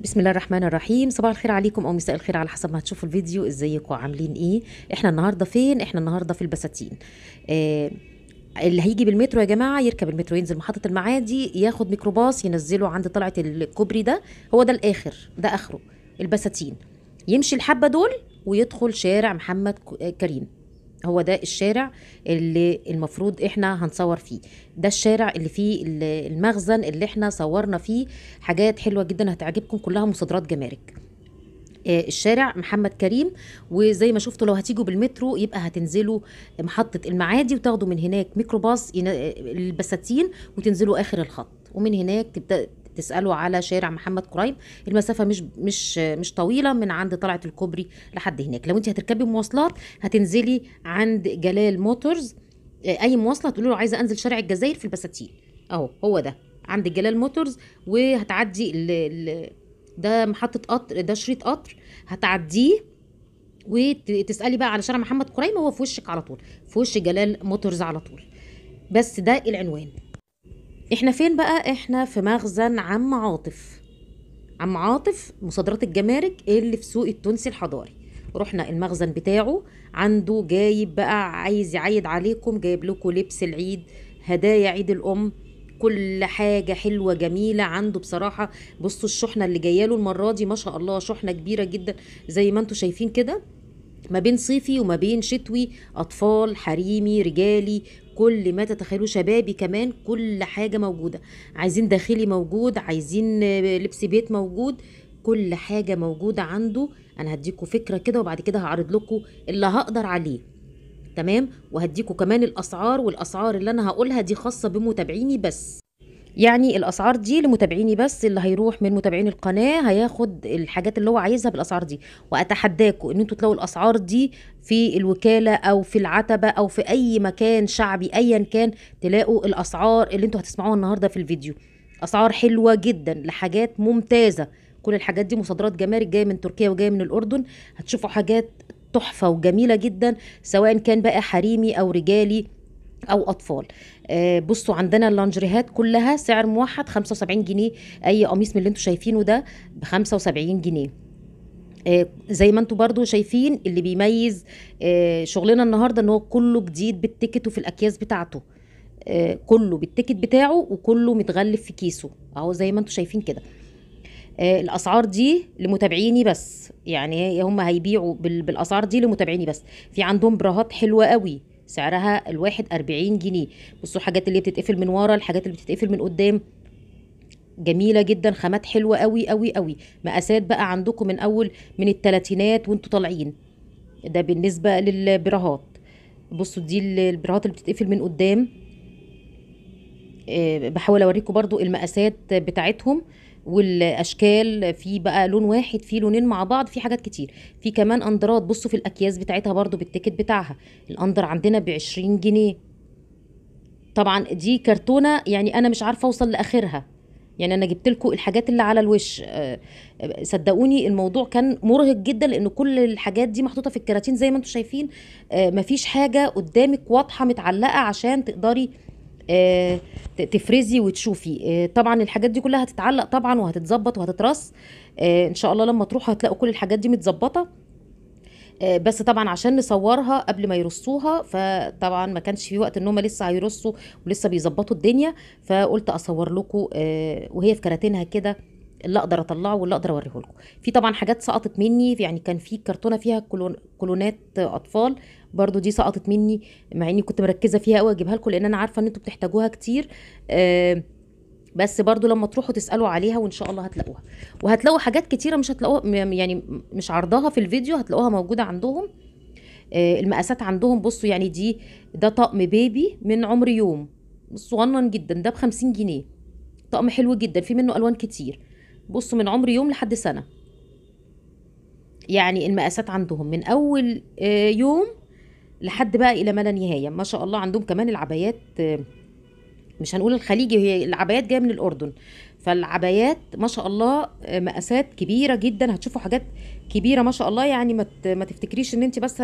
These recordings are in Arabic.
بسم الله الرحمن الرحيم صباح الخير عليكم او مساء الخير على حسب ما هتشوفوا الفيديو ازيكم عاملين ايه احنا النهارده فين احنا النهارده في البساتين آه اللي هيجي بالمترو يا جماعه يركب المترو ينزل محطه المعادي ياخد ميكروباص ينزله عند طلعه الكوبري ده هو ده الاخر ده اخره البساتين يمشي الحبه دول ويدخل شارع محمد كريم هو ده الشارع اللي المفروض احنا هنصور فيه ده الشارع اللي فيه المخزن اللي احنا صورنا فيه حاجات حلوه جدا هتعجبكم كلها مصادرات جمارك آه، الشارع محمد كريم وزي ما شفتوا لو هتيجوا بالمترو يبقى هتنزلوا محطة المعادي وتاخدوا من هناك ميكروباص آه، البساتين وتنزلوا آخر الخط ومن هناك تبدأ تسألوا على شارع محمد قريب المسافه مش مش مش طويله من عند طلعه الكوبري لحد هناك لو انت هتركبي مواصلات هتنزلي عند جلال موتورز آه، اي مواصله تقولي له عايزه انزل شارع الجزائر في البساتين اهو هو ده عند جلال موتورز وهتعدي ال ال ده محطه قطر ده شريط قطر هتعديه وتسالي بقى على شارع محمد كريم هو في وشك على طول في وش جلال موتورز على طول بس ده العنوان احنا فين بقى احنا في مخزن عم عاطف عم عاطف مصادرات الجمارك اللي في سوق التونسي الحضاري رحنا المخزن بتاعه عنده جايب بقى عايز يعيد عليكم جايب لكم لبس العيد هدايا عيد الام كل حاجه حلوه جميله عنده بصراحه بصوا الشحنه اللي جايه له المره دي ما شاء الله شحنه كبيره جدا زي ما انتم شايفين كده ما بين صيفي وما بين شتوي اطفال حريمي رجالي كل ما تتخيلوه شبابي كمان كل حاجة موجودة عايزين داخلي موجود عايزين لبس بيت موجود كل حاجة موجودة عنده أنا هديكوا فكرة كده وبعد كده هعرض لكم اللي هقدر عليه تمام وهديكوا كمان الأسعار والأسعار اللي أنا هقولها دي خاصة بمتابعيني بس يعني الاسعار دي لمتابعيني بس اللي هيروح من متابعين القناه هياخد الحاجات اللي هو عايزها بالاسعار دي واتحداكم ان انتوا تلاقوا الاسعار دي في الوكاله او في العتبه او في اي مكان شعبي ايا كان تلاقوا الاسعار اللي انتوا هتسمعوها النهارده في الفيديو اسعار حلوه جدا لحاجات ممتازه كل الحاجات دي مصادرات جمارك جايه من تركيا وجايه من الاردن هتشوفوا حاجات تحفه وجميله جدا سواء كان بقى حريمي او رجالي او اطفال آه، بصوا عندنا اللانجريهات كلها سعر موحد 75 جنيه اي قميص من اللي انتم شايفينه ده ب 75 جنيه آه، زي ما انتم برضو شايفين اللي بيميز آه، شغلنا النهارده ان هو كله جديد بالتيكت وفي الاكياس بتاعته كله بالتيكت بتاعه وكله متغلف في كيسه اهو زي ما انتم شايفين كده الاسعار دي لمتابعيني بس يعني هم هيبيعوا بالاسعار دي لمتابعيني بس في عندهم براهات حلوه قوي سعرها الواحد أربعين جنيه بصوا الحاجات اللي بتتقفل من ورا الحاجات اللي بتتقفل من قدام جميله جدا خامات حلوه قوي قوي قوي مقاسات بقى عندكم من اول من التلاتينات وانتوا طالعين ده بالنسبه للبراهات بصوا دي البراهات اللي بتتقفل من قدام آه، بحاول اوريكم برضو المقاسات بتاعتهم والاشكال في بقى لون واحد في لونين مع بعض في حاجات كتير في كمان اندرات بصوا في الاكياس بتاعتها برضو بالتيكت بتاعها الاندر عندنا ب 20 جنيه طبعا دي كرتونه يعني انا مش عارفه اوصل لاخرها يعني انا جبت لكم الحاجات اللي على الوش آه، آه، صدقوني الموضوع كان مرهق جدا لان كل الحاجات دي محطوطه في الكراتين زي ما انتم شايفين آه، مفيش حاجه قدامك واضحه متعلقه عشان تقدري آه، تفرزي وتشوفي آه، طبعا الحاجات دي كلها هتتعلق طبعا وهتتظبط وهتترص آه، ان شاء الله لما تروحوا هتلاقوا كل الحاجات دي متظبطه بس طبعا عشان نصورها قبل ما يرصوها فطبعا ما كانش في وقت ان هم لسه هيرصوا ولسه بيظبطوا الدنيا فقلت اصور لكم وهي في كراتينها كده اللي اقدر اطلعه واللي اقدر اوريه لكم في طبعا حاجات سقطت مني يعني كان في كرتونه فيها كلونات اطفال برضو دي سقطت مني مع اني كنت مركزه فيها قوي اجيبها لكم لان انا عارفه ان انتوا بتحتاجوها كتير آه، بس برضو لما تروحوا تسالوا عليها وان شاء الله هتلاقوها وهتلاقوا حاجات كتيره مش هتلاقوها يعني مش عرضها في الفيديو هتلاقوها موجوده عندهم آه، المقاسات عندهم بصوا يعني دي ده طقم بيبي من عمر يوم صغنن جدا ده ب 50 جنيه طقم حلو جدا في منه الوان كتير بصوا من عمر يوم لحد سنة يعني المقاسات عندهم من أول آه، يوم لحد بقى إلى ما لا نهاية ما شاء الله عندهم كمان العبايات آه، مش هنقول الخليجي هي العبايات جايه من الاردن فالعبايات ما شاء الله آه، مقاسات كبيره جدا هتشوفوا حاجات كبيره ما شاء الله يعني ما ما تفتكريش ان انت بس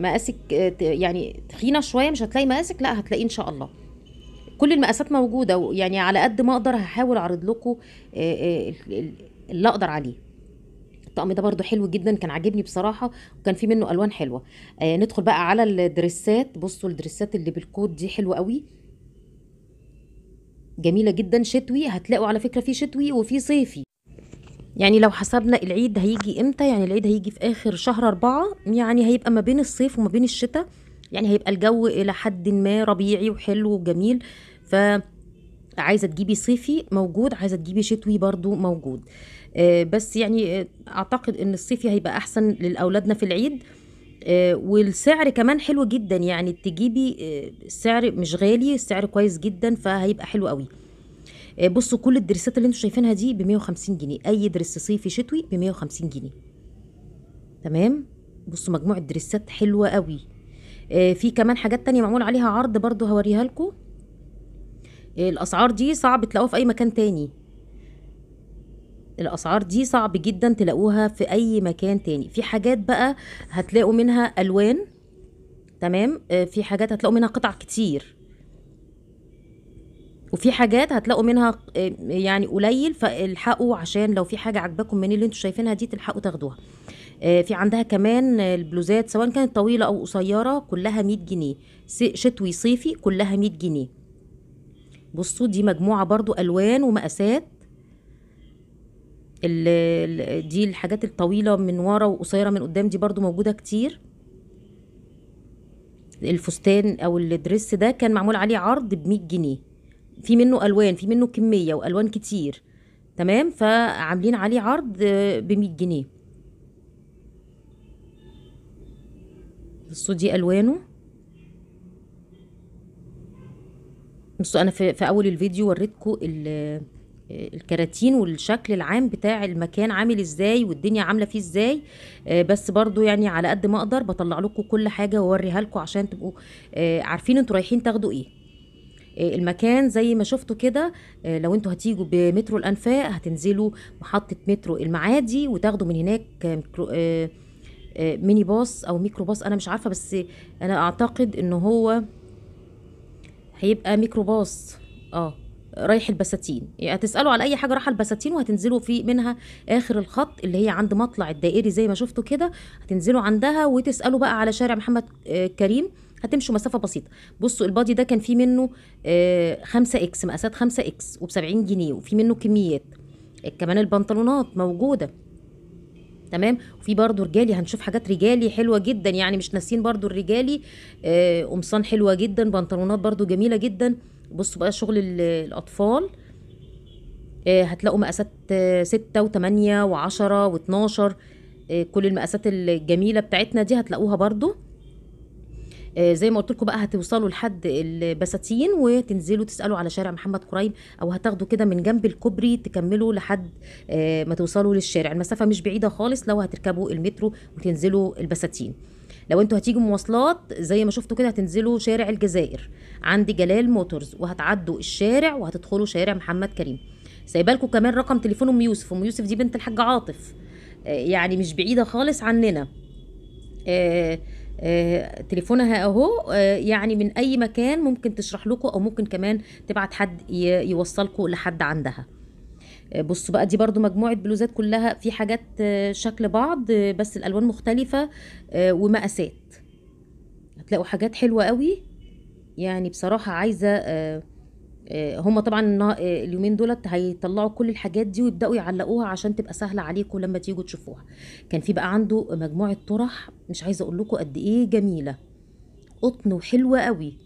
مقاسك يعني تخينه شويه مش هتلاقي مقاسك لا هتلاقيه ان شاء الله كل المقاسات موجوده ويعني على قد ما اقدر هحاول اعرض لكم آه، آه، اللي اقدر عليه الطقم ده برده حلو جدا كان عاجبني بصراحه وكان في منه الوان حلوه آه ندخل بقى على الدريسات بصوا الدريسات اللي بالكود دي حلوه قوي جميله جدا شتوي هتلاقوا على فكره في شتوي وفي صيفي يعني لو حسبنا العيد هيجي امتى يعني العيد هيجي في اخر شهر أربعة يعني هيبقى ما بين الصيف وما بين الشتاء يعني هيبقى الجو الى حد ما ربيعي وحلو وجميل ف عايزه تجيبي صيفي موجود عايزه تجيبي شتوي برضو موجود آه، بس يعني آه، اعتقد ان الصيفي هيبقى احسن لاولادنا في العيد آه، والسعر كمان حلو جدا يعني تجيبي السعر مش غالي السعر كويس جدا فهيبقى حلو قوي بصوا كل الدريسات اللي انتوا شايفينها دي ب 150 جنيه اي درس صيفي شتوي ب 150 جنيه تمام بصوا مجموعه الدريسات حلوه قوي آه، في كمان حاجات تانية معمول عليها عرض برضو هوريها لكم آه، الاسعار دي صعب تلاقوها في اي مكان تاني الاسعار دي صعب جدا تلاقوها في اي مكان تاني في حاجات بقى هتلاقوا منها الوان تمام آه، في حاجات هتلاقوا منها قطع كتير وفي حاجات هتلاقوا منها يعني قليل فالحقوا عشان لو في حاجه عجبكم من اللي انتوا شايفينها دي تلحقوا تاخدوها آه، في عندها كمان البلوزات سواء كانت طويلة أو قصيرة كلها 100 جنيه شتوي صيفي كلها 100 جنيه بصوا دي مجموعة برضو ألوان ومقاسات دي الحاجات الطويلة من ورا وقصيرة من قدام دي برضو موجودة كتير الفستان أو الدريس ده كان معمول عليه عرض بمية جنيه في منه ألوان في منه كمية وألوان كتير تمام فعاملين عليه عرض آه، بمية جنيه بصوا دي الوانه بصوا انا في, في اول الفيديو وريتكم آه، الكراتين والشكل العام بتاع المكان عامل ازاي والدنيا عامله فيه ازاي آه، بس برضو يعني على قد ما اقدر بطلع لكم كل حاجه واوريها لكم عشان تبقوا آه، عارفين انتوا رايحين تاخدوا ايه المكان زي ما شفتوا كده لو انتوا هتيجوا بمترو الانفاق هتنزلوا محطه مترو المعادي وتاخدوا من هناك آه، ميني باص او ميكرو باص انا مش عارفه بس انا اعتقد ان هو هيبقى ميكرو باص اه رايح البساتين يعني هتسالوا على اي حاجه رايحه البساتين وهتنزلوا في منها اخر الخط اللي هي عند مطلع الدائري زي ما شفتوا كده هتنزلوا عندها وتسالوا بقى على شارع محمد آه، كريم هتمشوا مسافة بسيطة بصوا البادي ده كان فيه منه آه، خمسة اكس مقاسات خمسة اكس وبسبعين جنيه وفي منه كميات كمان البنطلونات موجودة تمام وفي برضو رجالي هنشوف حاجات رجالي حلوه جدا يعني مش ناسين برضو الرجالي آه قمصان حلوه جدا بنطلونات برضو جميله جدا بصوا بقى شغل الاطفال آه هتلاقوا مقاسات آه، ستة وتمانية وعشرة واتناشر آه، كل المقاسات الجميله بتاعتنا دي هتلاقوها برضو آه، زي ما قلت لكم بقى هتوصلوا لحد البساتين وتنزلوا تسالوا على شارع محمد قريب او هتاخدوا كده من جنب الكوبري تكملوا لحد آه، ما توصلوا للشارع المسافه مش بعيده خالص لو هتركبوا المترو وتنزلوا البساتين لو انتوا هتيجوا مواصلات زي ما شفتوا كده هتنزلوا شارع الجزائر عند جلال موتورز وهتعدوا الشارع وهتدخلوا شارع محمد كريم سايبه لكم كمان رقم تليفون ام يوسف ام يوسف دي بنت الحاج عاطف آه، يعني مش بعيده خالص عننا آه، تليفونها اهو آه، يعني من اي مكان ممكن تشرح لكم او ممكن كمان تبعت حد يوصلكم لحد عندها آه، بصوا بقى دي برضو مجموعة بلوزات كلها في حاجات شكل بعض بس الألوان مختلفة ومقاسات هتلاقوا حاجات حلوة قوي يعني بصراحة عايزة آه، هم طبعا آه، اليومين دولت هيطلعوا كل الحاجات دي ويبداوا يعلقوها عشان تبقى سهله عليكم لما تيجوا تشوفوها كان في بقى عنده مجموعه طرح مش عايزه اقول لكم قد ايه جميله قطن وحلوه قوي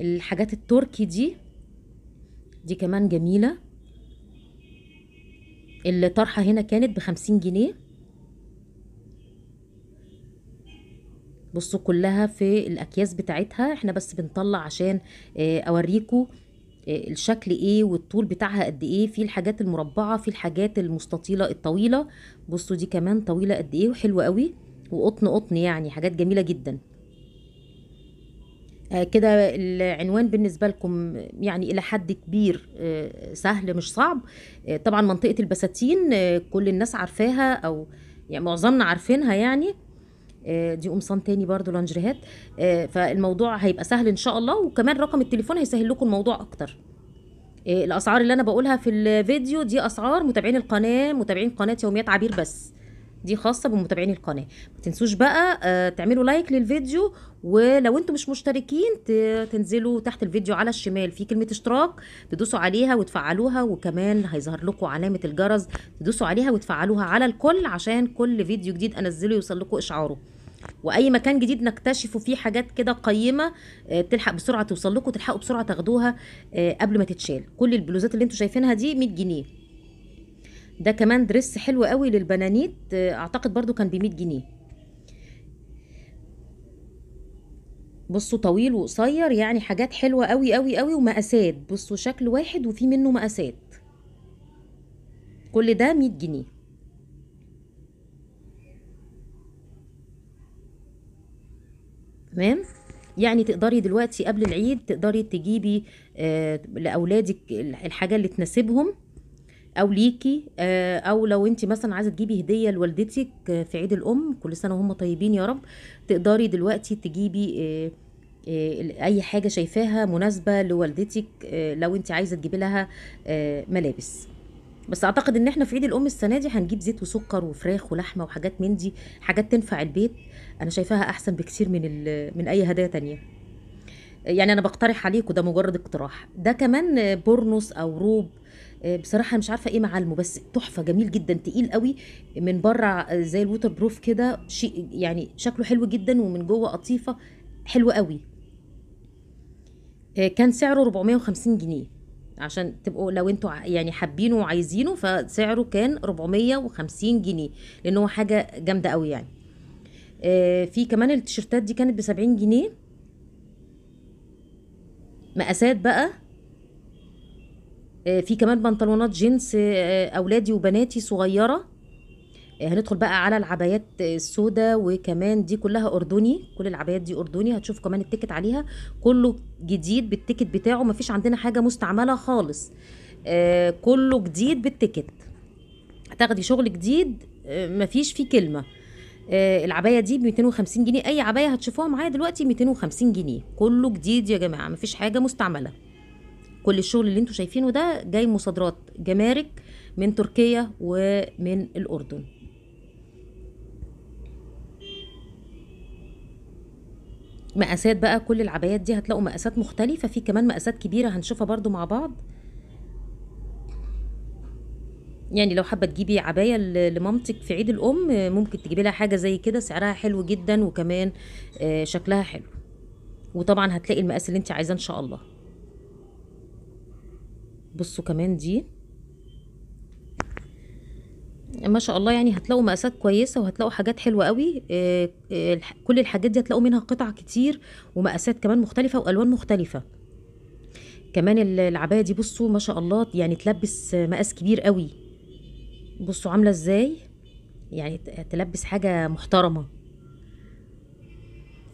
الحاجات التركي دي دي كمان جميله الطرحه هنا كانت بخمسين جنيه بصوا كلها في الاكياس بتاعتها احنا بس بنطلع عشان آه، اوريكم آه، الشكل ايه والطول بتاعها قد ايه في الحاجات المربعه في الحاجات المستطيله الطويله بصوا دي كمان طويله قد ايه وحلوه قوي وقطن قطن يعني حاجات جميله جدا آه، كده العنوان بالنسبه لكم يعني الى حد كبير آه، سهل مش صعب طبعا منطقه البساتين كل الناس عارفاها او يعني معظمنا عارفينها يعني آه، دي قمصان تاني برضو لانجريهات آه، فالموضوع هيبقى سهل ان شاء الله وكمان رقم التليفون هيسهل لكم الموضوع اكتر آه، الاسعار اللي انا بقولها في الفيديو دي اسعار متابعين القناه متابعين قناه يوميات عبير بس دي خاصه بمتابعين القناه ما تنسوش بقى آه، تعملوا لايك للفيديو ولو انتم مش مشتركين تنزلوا تحت الفيديو على الشمال في كلمه اشتراك تدوسوا عليها وتفعلوها وكمان هيظهر لكم علامه الجرس تدوسوا عليها وتفعلوها على الكل عشان كل فيديو جديد انزله يوصل لكم اشعاره واي مكان جديد نكتشفه فيه حاجات كده قيمه آه، تلحق بسرعه توصل لكم تلحقوا بسرعه تاخدوها آه، قبل ما تتشال كل البلوزات اللي انتم شايفينها دي 100 جنيه ده كمان درس حلو قوي للبنانيت آه، اعتقد برضو كان بمية جنيه بصوا طويل وقصير يعني حاجات حلوة قوي قوي قوي ومقاسات بصوا شكل واحد وفي منه مقاسات كل ده مية جنيه تمام يعني تقدري دلوقتي قبل العيد تقدري تجيبي آه، لأولادك الحاجة اللي تناسبهم او ليكي آه، او لو انت مثلا عايزه تجيبي هديه لوالدتك آه، في عيد الام كل سنه وهم طيبين يا رب تقدري دلوقتي تجيبي آه، اي حاجه شايفاها مناسبه لوالدتك لو انت عايزه تجيبي لها ملابس بس اعتقد ان احنا في عيد الام السنه دي هنجيب زيت وسكر وفراخ ولحمه وحاجات من دي حاجات تنفع البيت انا شايفاها احسن بكتير من من اي هدايا تانية يعني انا بقترح عليكم ده مجرد اقتراح ده كمان بورنوس او روب آه، بصراحه مش عارفه ايه معالمه بس تحفه جميل جدا تقيل قوي من بره آه، زي الووتر بروف كده شيء يعني شكله حلو جدا ومن جوه قطيفه حلو قوي آه، كان سعره 450 جنيه عشان تبقوا لو انتوا يعني حابينه وعايزينه فسعره كان 450 جنيه لان هو حاجه جامده قوي يعني في كمان التيشيرتات دي كانت ب 70 جنيه مقاسات بقى آه، في كمان بنطلونات جينز آه، آه، اولادي وبناتي صغيره هندخل بقى على العبايات السوداء وكمان دي كلها اردني كل العبايات دي اردني هتشوفوا كمان التيكت عليها كله جديد بالتيكت بتاعه مفيش عندنا حاجه مستعمله خالص كله جديد بالتيكت هتاخدي شغل جديد مفيش فيه كلمه العبايه دي ب 250 جنيه اي عبايه هتشوفوها معايا دلوقتي 250 جنيه كله جديد يا جماعه مفيش حاجه مستعمله كل الشغل اللي انتوا شايفينه ده جاي مصادرات جمارك من تركيا ومن الأردن مقاسات بقى كل العبايات دي هتلاقوا مقاسات مختلفة في كمان مقاسات كبيرة هنشوفها برضو مع بعض يعني لو حابة تجيبي عباية لمامتك في عيد الأم ممكن تجيبي لها حاجة زي كده سعرها حلو جدا وكمان آه، شكلها حلو وطبعا هتلاقي المقاس اللي انت عايزاه ان شاء الله بصوا كمان دي ما شاء الله يعني هتلاقوا مقاسات كويسه وهتلاقوا حاجات حلوه قوي آه، آه، كل الحاجات دي هتلاقوا منها قطع كتير ومقاسات كمان مختلفه والوان مختلفه كمان العبايه دي بصوا ما شاء الله يعني تلبس مقاس كبير قوي بصوا عامله ازاي يعني تلبس حاجه محترمه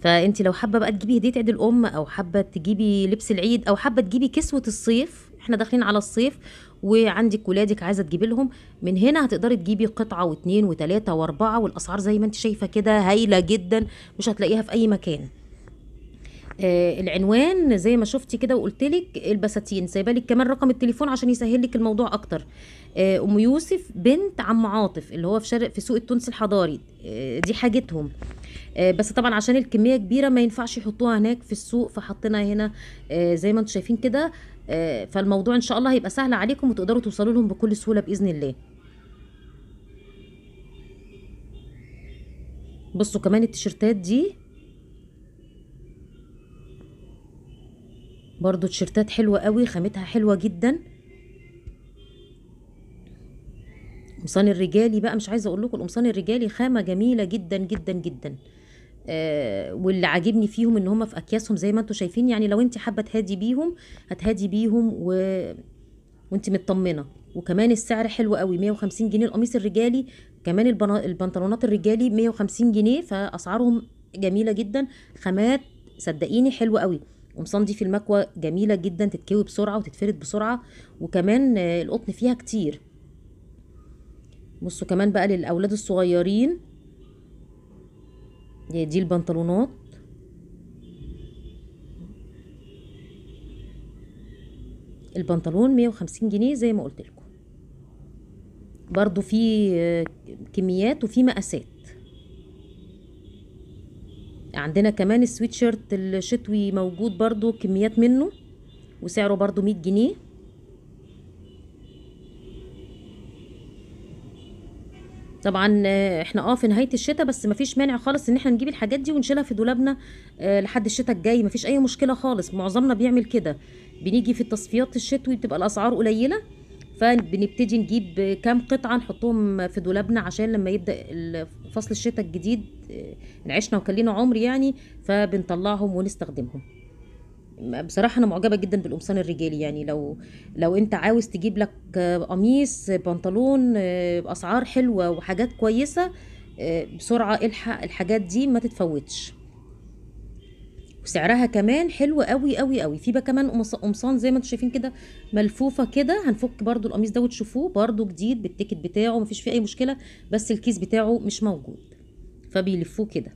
فانت لو حابه بقى تجيبي هديه عيد الام او حابه تجيبي لبس العيد او حابه تجيبي كسوه الصيف احنا داخلين على الصيف وعندك ولادك عايزه تجيبي لهم من هنا هتقدري تجيبي قطعه واثنين وثلاثه واربعه والاسعار زي ما انت شايفه كده هايله جدا مش هتلاقيها في اي مكان آه العنوان زي ما شفتي كده وقلت لك البساتين سايبه لك كمان رقم التليفون عشان يسهل لك الموضوع اكتر آه ام يوسف بنت عم عاطف اللي هو في شارع في سوق التونسي الحضاري آه دي حاجتهم آه بس طبعا عشان الكميه كبيره ما ينفعش يحطوها هناك في السوق فحطينا هنا آه زي ما انتم شايفين كده آه، فالموضوع ان شاء الله هيبقى سهل عليكم وتقدروا توصلوا لهم بكل سهوله باذن الله بصوا كمان التيشيرتات دي برضو تيشيرتات حلوه قوي خامتها حلوه جدا القمصان الرجالي بقى مش عايزه اقول لكم القمصان الرجالي خامه جميله جدا جدا جدا آه، واللي عاجبني فيهم ان هم في اكياسهم زي ما انتم شايفين يعني لو انت حابه تهادي بيهم هتهادي بيهم و... وانت مطمنه وكمان السعر حلو قوي 150 جنيه القميص الرجالي كمان البنطلونات الرجالي 150 جنيه فاسعارهم جميله جدا خامات صدقيني حلوه قوي دي في المكوى جميله جدا تتكوي بسرعه وتتفرد بسرعه وكمان القطن فيها كتير بصوا كمان بقى للاولاد الصغيرين دي البنطلونات البنطلون 150 جنيه زي ما قلت لكم برضو في آه، كميات وفي مقاسات عندنا كمان السويتشيرت الشتوي موجود برضو كميات منه وسعره برضو 100 جنيه طبعا آه، احنا اه في نهايه الشتاء بس مفيش مانع خالص ان احنا نجيب الحاجات دي ونشيلها في دولابنا آه، لحد الشتاء الجاي مفيش اي مشكله خالص معظمنا بيعمل كده بنيجي في التصفيات الشتوي بتبقى الاسعار قليله فبنبتدي نجيب كام قطعه نحطهم في دولابنا عشان لما يبدا فصل الشتاء الجديد آه، عشنا وكلينا عمر يعني فبنطلعهم ونستخدمهم بصراحه انا معجبه جدا بالقمصان الرجالي يعني لو لو انت عاوز تجيب لك قميص بنطلون باسعار حلوه وحاجات كويسه بسرعه الحق الحاجات دي ما تتفوتش وسعرها كمان حلو قوي قوي قوي في بقى كمان قمصان زي ما انتم شايفين كده ملفوفه كده هنفك برده القميص ده وتشوفوه برده جديد بالتيكت بتاعه مفيش فيه اي مشكله بس الكيس بتاعه مش موجود فبيلفوه كده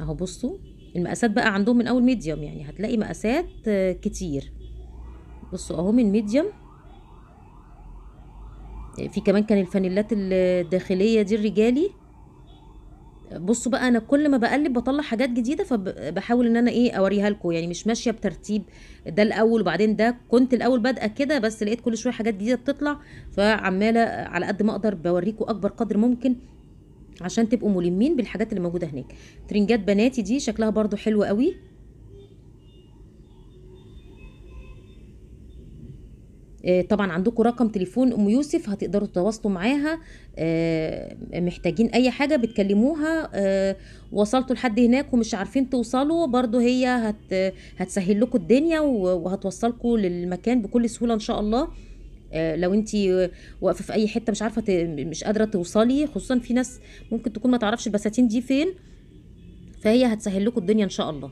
اهو بصوا المقاسات بقى عندهم من اول ميديوم يعني هتلاقي مقاسات آه، كتير بصوا اهو من ميديوم آه، في كمان كان الفانيلات الداخليه دي الرجالي بصوا بقى انا كل ما بقلب بطلع حاجات جديده فبحاول ان انا ايه اوريها لكم يعني مش ماشيه بترتيب ده الاول وبعدين ده كنت الاول بادئه كده بس لقيت كل شويه حاجات جديده بتطلع فعماله على قد ما اقدر بوريكم اكبر قدر ممكن عشان تبقوا ملمين بالحاجات اللي موجوده هناك ترنجات بناتي دي شكلها برضو حلو قوي آه، طبعا عندكم رقم تليفون ام يوسف هتقدروا تتواصلوا معاها آه، محتاجين اي حاجه بتكلموها آه، وصلتوا لحد هناك ومش عارفين توصلوا برضو هي هت هتسهل لكم الدنيا وهتوصلكم للمكان بكل سهوله ان شاء الله آه، لو انت واقفه في اي حته مش عارفه مش قادره توصلي خصوصا في ناس ممكن تكون ما تعرفش البساتين دي فين فهي هتسهل لكم الدنيا ان شاء الله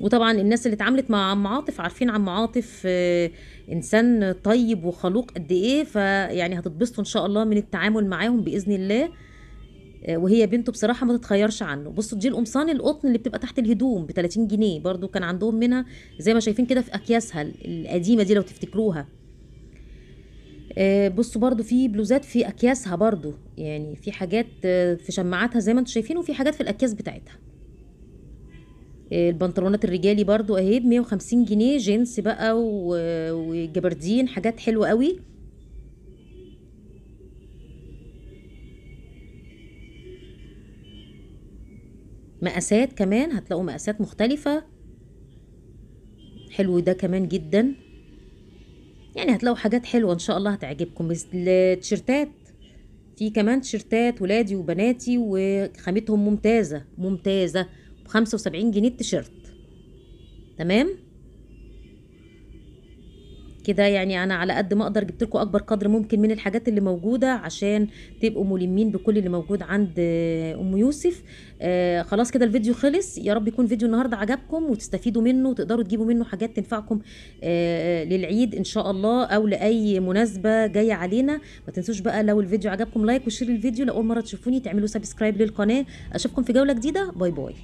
وطبعا الناس اللي اتعاملت مع عم عاطف عارفين عم عاطف آه، انسان طيب وخلوق قد ايه فيعني هتتبسطوا ان شاء الله من التعامل معاهم باذن الله آه، وهي بنته بصراحه ما تتخيرش عنه بصوا دي القمصان القطن اللي بتبقى تحت الهدوم ب 30 جنيه برضو كان عندهم منها زي ما شايفين كده في اكياسها القديمه دي لو تفتكروها آه، بصوا برضو في بلوزات في اكياسها برضو يعني في حاجات آه، في شماعاتها زي ما انتم شايفين وفي حاجات في الاكياس بتاعتها البنطلونات الرجالي برضو اهي ب 150 جنيه جنس بقى وجبردين حاجات حلوه قوي مقاسات كمان هتلاقوا مقاسات مختلفة حلو ده كمان جدا يعني هتلاقوا حاجات حلوة ان شاء الله هتعجبكم التيشيرتات في كمان تيشيرتات ولادي وبناتي وخامتهم ممتازة ممتازة بخمسة وسبعين جنيه التيشيرت تمام كده يعني انا على قد ما اقدر جبت لكم اكبر قدر ممكن من الحاجات اللي موجوده عشان تبقوا ملمين بكل اللي موجود عند ام يوسف آه خلاص كده الفيديو خلص يا رب يكون فيديو النهارده عجبكم وتستفيدوا منه وتقدروا تجيبوا منه حاجات تنفعكم آه للعيد ان شاء الله او لاي مناسبه جايه علينا ما تنسوش بقى لو الفيديو عجبكم لايك وشير الفيديو لاول مره تشوفوني تعملوا سبسكرايب للقناه اشوفكم في جوله جديده باي باي